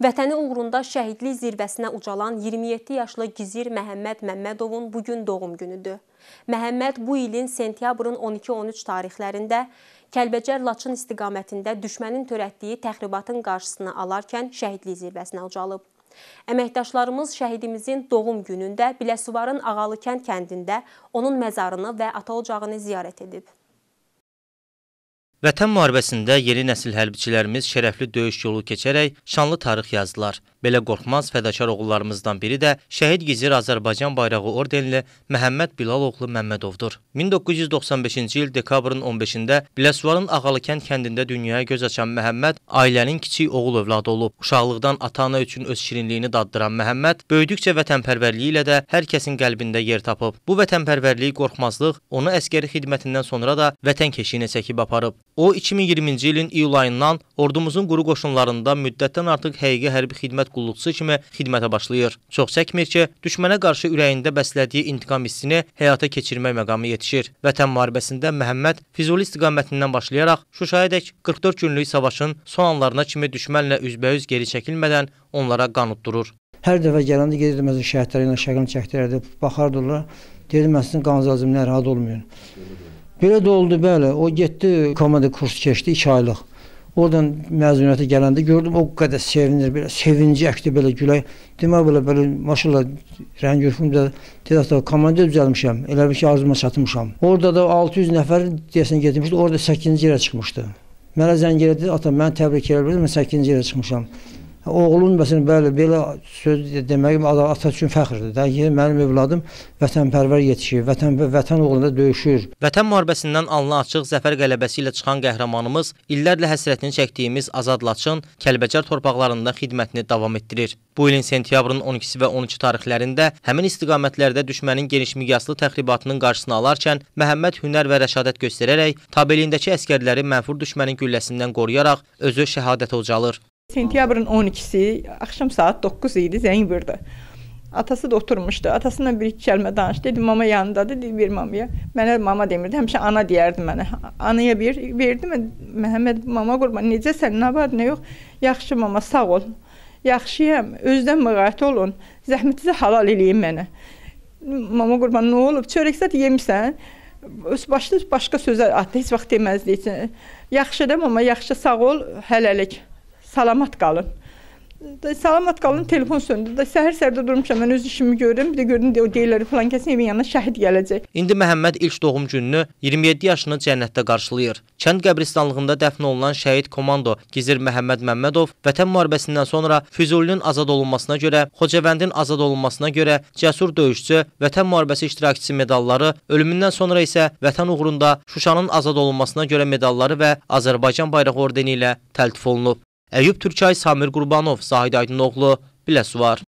Vətəni uğrunda şəhidlik zirvəsinə ucalan 27 yaşlı Gizir Məhəmməd Məmmədovun bugün doğum günüdür. Məhəmməd bu ilin sentyabrın 12-13 tarixlərində Kəlbəcər-Laçın istiqamətində düşmənin törətdiyi təxribatın qarşısını alarkən şəhidlik zirvəsinə ucalıb. Əməkdaşlarımız şəhidimizin doğum günündə Biləsuvarın Ağalıkənd kəndində onun məzarını və ata ocağını ziyarət edib. Vətən müharibəsində yeni nəsil hərbiçilərimiz şərəfli döyüş yolu keçərək şanlı tarix yazdılar. Belə qorxmaz fədakar oğullarımızdan biri də Şəhid Gizir Azərbaycan bayrağı ordenli Məhəmməd Bilal oğlu Məmmədovdur. 1995-ci il dekabrın 15-də Biləsuvarın Ağalıkənd kəndində dünyaya göz açan Məhəmməd ailənin kiçik oğul övladı olub. Uşaqlıqdan ata-ana üçün öz şirinliyini daddıran Məhəmməd böyüdükcə vətənpərvərliyi ilə də hər kəsin qəlbində yer tapıb. Bu vətənpərvərliyi qorxmazlıq onu əskəri xidmətindən sonra da vətən keşiyinə çəkib aparıb. O 2020-ci ilin iyul ayından ordumuzun quru qoşunlarında müddətdən artıq həqiqi hərbi xidmət qulluqçusu kimi xidmətə başlayır. Çox çəkmir ki, düşmənə qarşı ürəyində bəslədiyi intiqam hissini həyata keçirmək məqamı yetişir. Vətən müharibəsində Məhəmməd Füzuli istiqamətindən başlayaraq Şuşayadək 44 günlük savaşın son anlarına kimi düşmənlə üzbəüz geri çəkilmədən onlara qan utdurur. Hər dəfə gələndə gedirdim özün şəhətləri ilə şəkilini çəkdirərdi, baxardılar. Dedim mən sizin qanunuz nə rahat olmuyor. Belə də oldu, bəli. O getdi komanda kursu keçdi 2 aylıq. Oradan məzuniyyətə gələndə gördüm o qədər sevinir, belə sevinci əkdi belə gülək. Demə belə belə maşallah rəng yürfüm də dedi hətta komandir düzəlmişəm. Elə bir ki arzuma çatmışam. Orada da 600 nəfər deyəsən getmişdi. Orada 8-ci yerə çıxmışdı. Mənə zəng elədi, ata məni təbrik edirəm. Mən 8-ci yerə çıxmışam. Oğlun məsələn bəli belə söz demək ata üçün fəxrdir. Də yəni mənim övladım vətənpərvər yetişir, vətən vətən uğrunda döyüşür. Vətən müharibəsindən alnı açıq zəfər qələbəsi ilə çıxan qəhrəmanımız illərlə həsrətini çəkdiyimiz Azad Laçın, Kəlbəcər torpaqlarında xidmətini davam etdirir. Bu ilin sentyabrın 12-si və 13 tarixlərində həmin istiqamətlərdə düşmənin geniş miqyaslı təxribatının qarşısını alarkən Məhəmməd hünər və rəşadət göstərərək tabeliyindəki əskərləri mənfur düşmənin gülləsindən qoruyaraq özü şəhadətə ucalır. Sentyabrın 12-si axşam saat 9 idi, zəng vurdu. Atası da oturmuşdu. Atasına bir iki kəlmə danışdı. Dedi mama yanındadır. Dedi bir mamaya. Mənə mama demirdi. Həmişə ana deyərdi mənə. Anaya bir verdi mi? Məhəmməd mama qurban. Necəsən? Nə var? Nə yox? Yaxşı mama, sağ ol. Yaxşıyam. Özdən məğayət olun. Zəhmətinizi halal eləyin mənə. Mama qurban nə olub? Çörək zət yemisən? Öz başda başqa sözlər atdı. Heç vaxt deməzdi. Yaxşı da mama, yaxşı sağ ol. Hələlik salamat qalın. Salamat qalın, telefon söndü. Da səhər-səhərdə durmuşam, mən öz işimi görürəm. Bir də gördüm o deyirlər filan kəsin evin yanına şəhid gələcək. İndi Məhəmməd ilk doğum gününü 27 yaşını cənnətdə qarşılayır. Kənd qəbristanlığında dəfn olunan şəhid komando Gizir Məhəmməd Məmmədov vətən müharibəsindən sonra Füzulinin azad olunmasına görə, Xocavəndin azad olunmasına görə cəsur döyüşçü, vətən müharibəsi iştirakçısı medalları, ölümündən sonra isə vətən uğrunda Şuşanın azad olunmasına görə medalları və Azərbaycan bayrağı ordeni ilə təltif olunub. Əyub Türkay, Samir Qurbanov, Zahid Aydınoğlu, Biləsuvar.